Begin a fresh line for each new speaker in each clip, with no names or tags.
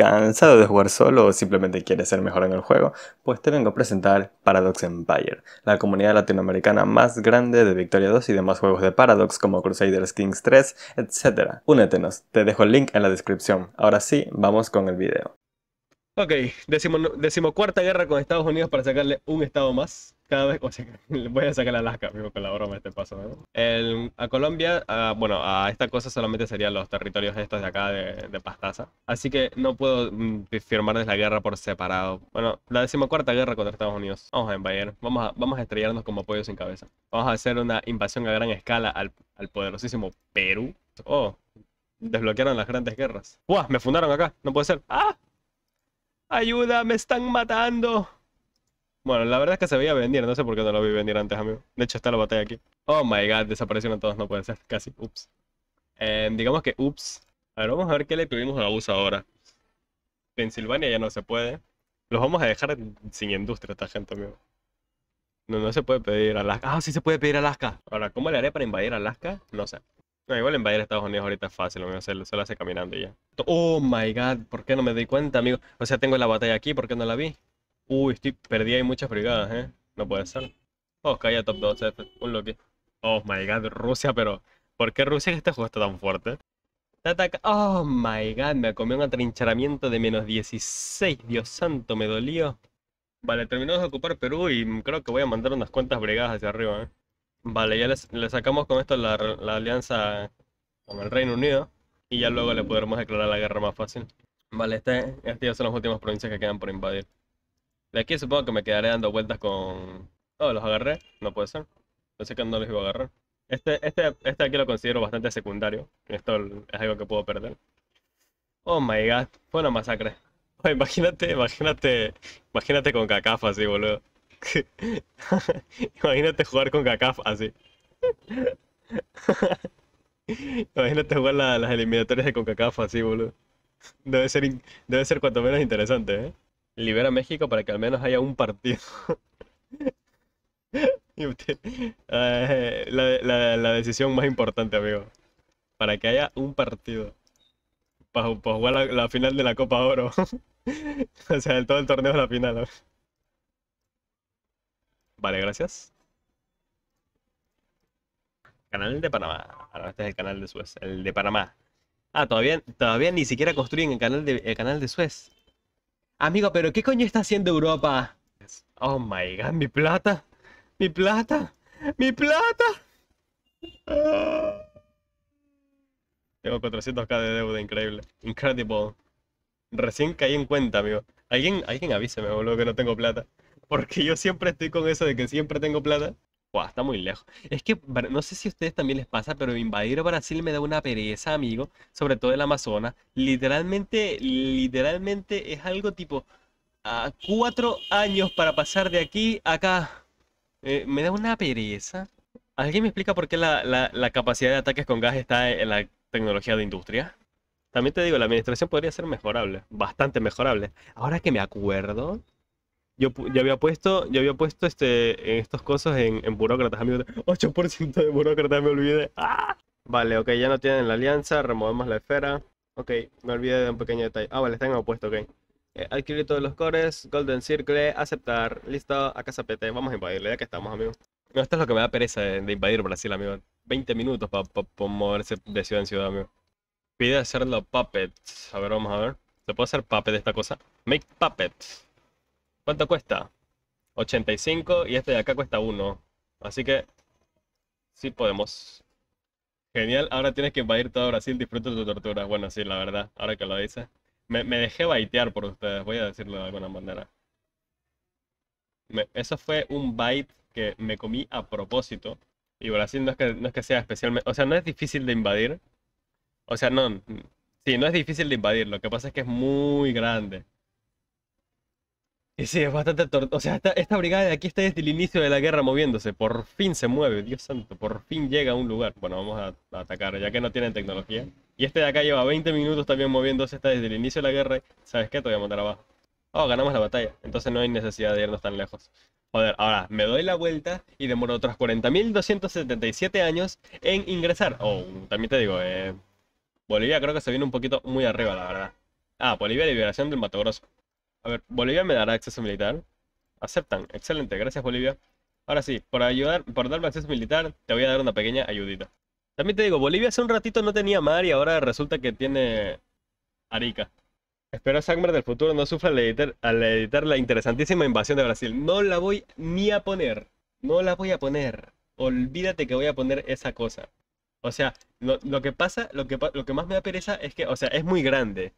cansado de jugar solo o simplemente quieres ser mejor en el juego, pues te vengo a presentar Paradox Empire, la comunidad latinoamericana más grande de Victoria 2 y demás juegos de Paradox como Crusaders Kings 3, etc. Únetenos, te dejo el link en la descripción. Ahora sí, vamos con el video. Ok, decimocuarta guerra con Estados Unidos para sacarle un estado más cada vez, voy a sacar Alaska, vivo con la broma este paso, a Colombia, ah, bueno, a esta cosa solamente serían los territorios estos de acá de, Pastaza. Así que no puedo mm, firmarles la guerra por separado. Bueno, la decimocuarta guerra contra Estados Unidos. Vamos a invadir, vamos a, vamos a estrellarnos como pollos sin cabeza. Vamos a hacer una invasión a gran escala al, al poderosísimo Perú. Oh, desbloquearon las grandes guerras. ¡Buah! Me fundaron acá, no puede ser. ¡Ah! ¡Ayuda! ¡Me están matando! Bueno, la verdad es que se veía venir, no sé por qué no lo vi venir antes, amigo. De hecho, está la batalla aquí. Oh my god, desaparecieron todos, no puede ser, casi. Ups. Eh, digamos que ups. A ver, vamos a ver qué le tuvimos a USA ahora. Pensilvania ya no se puede. Los vamos a dejar sin industria, esta gente, amigo. No, no se puede pedir Alaska. Ah, sí se puede pedir Alaska. Ahora, ¿cómo le haré para invadir Alaska? No sé. igual invadir Estados Unidos ahorita es fácil, amigo. Se, se lo hace caminando ya. Oh my god, ¿por qué no me di cuenta, amigo? O sea, tengo la batalla aquí, ¿por qué no la vi? Uy, estoy perdida y muchas brigadas, ¿eh? No puede ser. Oh, a top 12, un loque. Oh my god, Rusia, pero... ¿Por qué Rusia que este juego está tan fuerte? Ataca. Oh my god, me comió un atrincheramiento de menos 16. Dios santo, me dolió. Vale, terminamos de ocupar Perú y creo que voy a mandar unas cuantas brigadas hacia arriba, ¿eh? Vale, ya le sacamos con esto la, alianza con el Reino Unido y ya luego le podremos declarar la guerra más fácil. Vale, estas, este ya son las últimas provincias que quedan por invadir. De aquí supongo que me quedaré dando vueltas con... Oh, los agarré. No puede ser. Pensé que no los iba a agarrar. Este, este, este aquí lo considero bastante secundario. Esto es algo que puedo perder. Oh my god. Fue una masacre. imagínate, imagínate, imagínate con Cacaf así, boludo. imagínate jugar con Cacaf así. imagínate jugar las eliminatorias de cacafas así, boludo. Debe ser, debe ser cuanto menos interesante, ¿eh? libera a México para que al menos haya un partido. Eh, la, decisión más importante, amigo. Para que haya un partido. Para, jugar la, final de la Copa Oro. o sea, el, todo el torneo es la final. Vale, gracias. Canal de Panamá. Ah, este es el canal de Suez. El de Panamá. Ah, todavía, todavía ni siquiera construyen el canal de, el canal de Suez. Amigo, pero ¿qué coño está haciendo Europa? Oh my god, mi plata. Mi plata. Mi plata. Ah. Tengo 400k de deuda, increíble. Incredible. Recién caí en cuenta, amigo. Alguien, alguien avíseme, boludo, que no tengo plata. Porque yo siempre estoy con eso de que siempre tengo plata. Wow, está muy lejos. Es que no sé si a ustedes también les pasa, pero invadir Brasil me da una pereza, amigo. Sobre todo el Amazonas. Literalmente, literalmente es algo tipo a cuatro años para pasar de aquí a acá. Eh, me da una pereza. ¿Alguien me explica por qué la capacidad de ataques con gas está en la tecnología de industria? También te digo, la administración podría ser mejorable, bastante mejorable. Ahora que me acuerdo, yo, había puesto, yo había puesto este, en estas cosas en, burócratas, amigo. 8% de burócratas, me olvidé. ¡Ah! Vale, ok, ya no tienen la alianza, removemos la esfera. Ok, me olvidé de un pequeño detalle. Ah, vale, están en opuesto, ok. Eh, adquirir todos los cores, Golden Circle, aceptar, listo, acá PT. vamos a invadirle, ya que estamos, amigo. No, esto es lo que me da pereza de, invadir Brasil, amigo. 20 minutos para moverse de ciudad en ciudad, amigo. Pide hacerlo puppets. A ver, vamos a ver. ¿Se puede hacer puppet esta cosa? Make puppets. ¿Cuánto cuesta? 85 y este de acá cuesta 1. Así que sí podemos. Genial, ahora tienes que invadir todo Brasil, disfruta tu tortura. Bueno, sí, la verdad, ahora que lo dices. Me, dejé baitear por ustedes, voy a decirlo de alguna manera. eso fue un bite que me comí a propósito. Y Brasil no es que, no es que sea especialmente... O sea, no es difícil de invadir. O sea, no... Sí, no es difícil de invadir, lo que pasa es que es muy grande. Y sí, es bastante O sea, esta, brigada de aquí está desde el inicio de la guerra moviéndose. Por fin se mueve, Dios santo. Por fin llega a un lugar. Bueno, vamos a, atacar, ya que no tienen tecnología. Y este de acá lleva 20 minutos también moviéndose. Está desde el inicio de la guerra. ¿Sabes qué? Te voy a mandar abajo. Oh, ganamos la batalla. Entonces no hay necesidad de irnos tan lejos. Joder, ahora me doy la vuelta y demoro otros 40.277 años en ingresar. Oh, también te digo, eh, Bolivia creo que se viene un poquito muy arriba, la verdad. Ah, Bolivia, liberación del Mato Grosso. A ver, Bolivia me dará acceso militar. Aceptan. Excelente, gracias Bolivia. Ahora sí, por ayudar, por darme acceso militar, te voy a dar una pequeña ayudita. También te digo, Bolivia hace un ratito no tenía mar y ahora resulta que tiene Arica. Espero Sangmar del futuro no sufra al editar, la interesantísima invasión de Brasil. No la voy ni a poner. No la voy a poner. Olvídate que voy a poner esa cosa. O sea, lo, que pasa, lo que, lo que más me da pereza es que, o sea, es muy grande.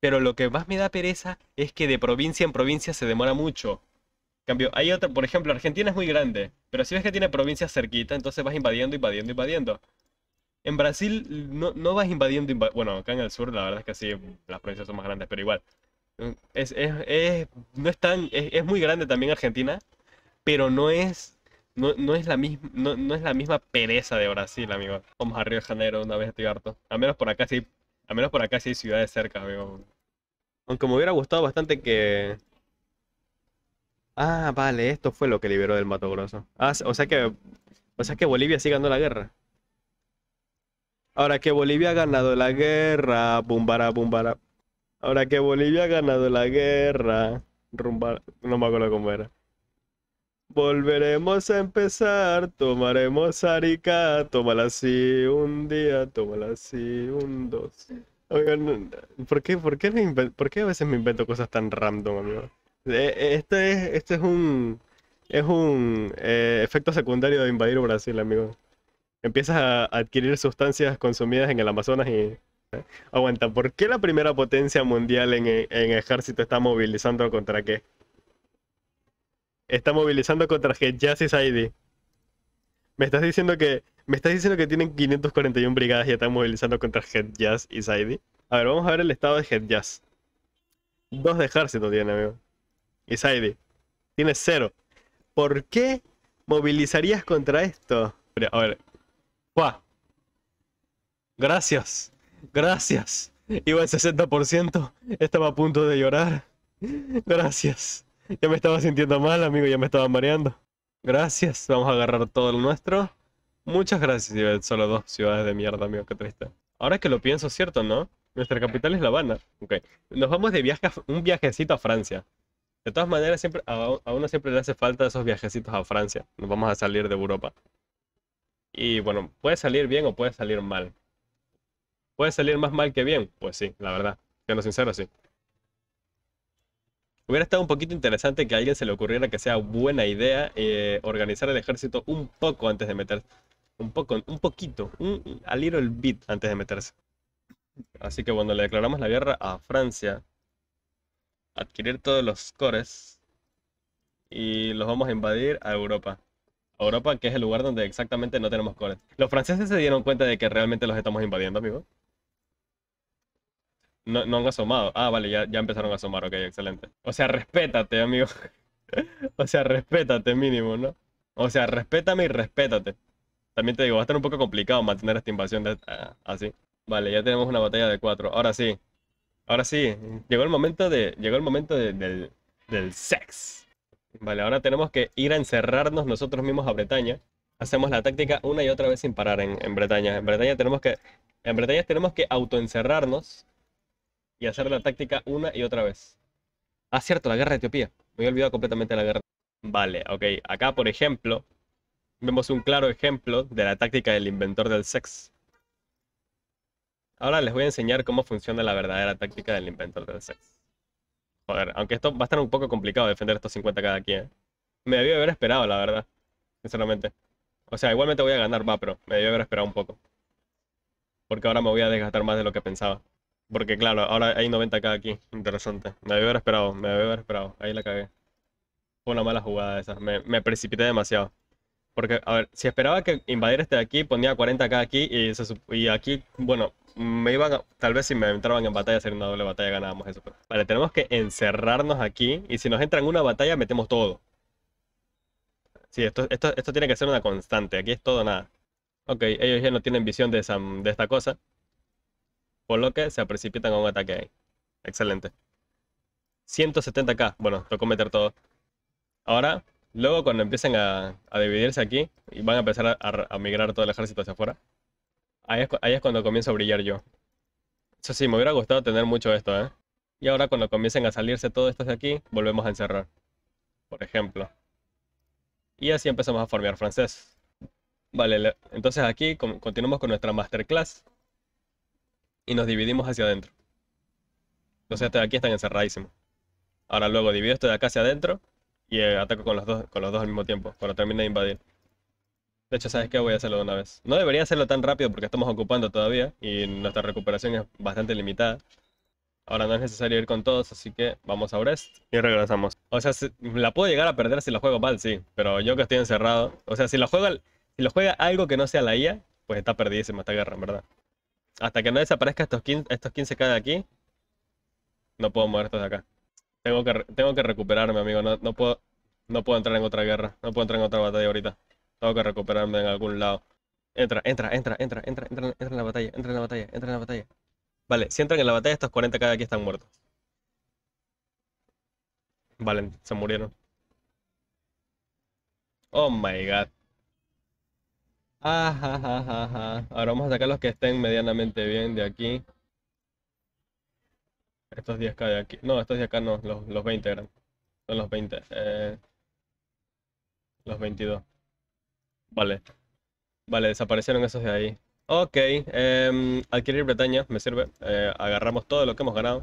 Pero lo que más me da pereza es que de provincia en provincia se demora mucho. cambio, hay otro por ejemplo, Argentina es muy grande, pero si ves que tiene provincias cerquita, entonces vas invadiendo, invadiendo, invadiendo. En Brasil no, vas invadiendo, bueno, acá en el sur la verdad es que sí, las provincias son más grandes, pero igual. Es, no es, tan, es, muy grande también Argentina, pero no es, no, es la misma, no, es la misma pereza de Brasil, amigo. Vamos a Río de Janeiro una vez, estoy harto. Al menos por acá sí al menos por acá sí hay ciudades cerca, amigo. Aunque me hubiera gustado bastante que... Ah, vale, esto fue lo que liberó del Mato Grosso. Ah, o sea que... O sea que Bolivia sí ganó la guerra. Ahora que Bolivia ha ganado la guerra, bumbara, bumbara. Ahora que Bolivia ha ganado la guerra, rumbar... No me acuerdo cómo era. Volveremos a empezar, tomaremos arica, tómala así un día, tómala así un dos. ¿por qué, a veces me invento cosas tan random, amigo? Eh, eh, este es, este es un, es un eh, efecto secundario de invadir Brasil, amigo. Empiezas a adquirir sustancias consumidas en el Amazonas y... aguanta, ¿por qué la primera potencia mundial en, en ejército está movilizando contra qué? está movilizando contra Head ID. Me estás diciendo que me estás diciendo que tienen 541 brigadas y están movilizando contra Headjazz y Saidi. A ver, vamos a ver el estado de Headjazz. Dos de ejército tiene, amigo. Y Saidi. Tiene cero. ¿Por qué movilizarías contra esto? a ver. ¡Fua! Gracias. Gracias. Iba al 60%. Estaba a punto de llorar. Gracias. Ya me estaba sintiendo mal, amigo, ya me estaba mareando. Gracias, vamos a agarrar todo lo nuestro. Muchas gracias, Solo dos ciudades de mierda, amigo, qué triste. Ahora que lo pienso, ¿cierto, no? Nuestra capital es La Habana. Ok. Nos vamos de viaje, un viajecito a Francia. De todas maneras, siempre, a, a uno siempre le hace falta esos viajecitos a Francia. Nos vamos a salir de Europa. Y bueno, puede salir bien o puede salir mal. ¿Puede salir más mal que bien? Pues sí, la verdad. Siendo sincero, sí. Hubiera estado un poquito interesante que a alguien se le ocurriera que sea buena idea eh, organizar el ejército un poco antes de meterse. Un poco, un poquito, al a little bit antes de meterse. Así que cuando le declaramos la guerra a Francia, adquirir todos los cores y los vamos a invadir a Europa. Europa, que es el lugar donde exactamente no tenemos cores. Los franceses se dieron cuenta de que realmente los estamos invadiendo, amigo. No, no han asomado. Ah, vale, ya, ya empezaron a asomar. Ok, excelente. O sea, respétate, amigo. o sea, respétate mínimo, ¿no? O sea, respétame y respétate. También te digo, va a estar un poco complicado mantener esta invasión ah, así. Vale, ya tenemos una batalla de cuatro. Ahora sí. Ahora sí. Llegó el momento de. Llegó el momento del, del sex. Vale, ahora tenemos que ir a encerrarnos nosotros mismos a Bretaña. Hacemos la táctica una y otra vez sin parar en, Bretaña. En Bretaña tenemos que. En Bretaña tenemos que autoencerrarnos y hacer la táctica una y otra vez. Ah, cierto, la guerra de Etiopía. Me había olvidado completamente de la guerra. Vale, ok. Acá, por ejemplo, vemos un claro ejemplo de la táctica del inventor del sex. Ahora les voy a enseñar cómo funciona la verdadera táctica del inventor del sex. Joder, aunque esto va a estar un poco complicado defender estos 50 cada aquí, ¿eh? Me debí haber esperado, la verdad. Sinceramente. O sea, igualmente voy a ganar, va, pero me debí haber esperado un poco. Porque ahora me voy a desgastar más de lo que pensaba. Porque claro, ahora hay 90k aquí. Interesante. Me había esperado, me había esperado. Ahí la cagué. Fue una mala jugada esa. Me, me precipité demasiado. Porque, a ver, si esperaba que invadiera este de aquí, ponía 40k aquí y, aquí, bueno, me iban tal vez si me entraban en batalla, hacer una doble batalla ganábamos eso. vale, tenemos que encerrarnos aquí y si nos entra en una batalla metemos todo. Sí, esto, esto, esto tiene que ser una constante. Aquí es todo nada. Ok, ellos ya no tienen visión de, de esta cosa por lo que se precipitan a un ataque ahí. Excelente. 170k. Bueno, tocó meter todo. Ahora, luego cuando empiecen a, dividirse aquí y van a empezar a, migrar todo el ejército hacia afuera, ahí es, cuando comienzo a brillar yo. Eso sí, me hubiera gustado tener mucho esto, ¿eh? Y ahora cuando comiencen a salirse todo esto de aquí, volvemos a encerrar. Por ejemplo. Y así empezamos a formar francés. Vale, entonces aquí continuamos con nuestra masterclass y nos dividimos hacia adentro. Entonces estos de aquí están encerradísimos. Ahora luego divido esto de acá hacia adentro y eh, ataco con los, dos, con los dos al mismo tiempo, cuando termine de invadir. De hecho, ¿sabes qué? Voy a hacerlo de una vez. No debería hacerlo tan rápido porque estamos ocupando todavía y nuestra recuperación es bastante limitada. Ahora no es necesario ir con todos, así que vamos a Brest. y regresamos. O sea, la puedo llegar a perder si la juego mal, sí, pero yo que estoy encerrado... O sea, si la juega, si lo juega algo que no sea la IA, pues está perdidísima esta guerra, en verdad. Hasta que no desaparezca estos 15, estos k de aquí, no puedo mover estos de acá. Tengo que, tengo que recuperarme, amigo. No, puedo, no puedo entrar en otra guerra. No puedo entrar en otra batalla ahorita. Tengo que recuperarme en algún lado. Entra, entra, entra, entra, entra, entra, en la batalla, entra en la batalla, entra en la batalla. Vale, si entran en la batalla, estos 40 k de aquí están muertos. Vale, se murieron. Oh my god. Ajá,
Ahora vamos a sacar los
que estén medianamente bien de aquí. Estos 10 k de aquí. No, estos de acá no, los, 20 eran. Son los 20. Eh, los 22. Vale. Vale, desaparecieron esos de ahí. Ok, eh, adquirir Bretaña, me sirve. Eh, agarramos todo lo que hemos ganado.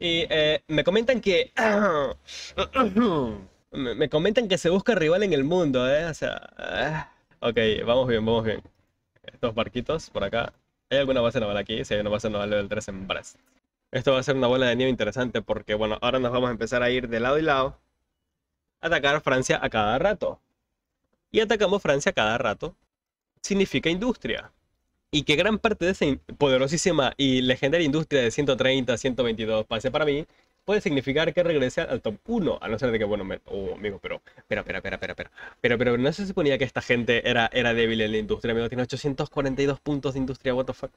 Y eh, me comentan que... me, comentan que se busca rival en el mundo, ¿eh? O sea... Eh. Ok, vamos bien, vamos bien. Estos barquitos por acá. Hay alguna base naval aquí, sí, hay una base naval del 3 en Brest. Esto va a ser una bola de nieve interesante porque, bueno, ahora nos vamos a empezar a ir de lado y lado. atacar a Francia a cada rato. Y atacamos Francia a cada rato. Significa industria. Y que gran parte de esa poderosísima y legendaria industria de 130, 122 pase para mí, puede significar que regrese al top 1, a no ser de que, bueno, me, oh, amigo, pero, Pero, espera, espera, espera, pero, pero, no se suponía que esta gente era, era débil en la industria, amigo, tiene 842 puntos de industria, what the fuck.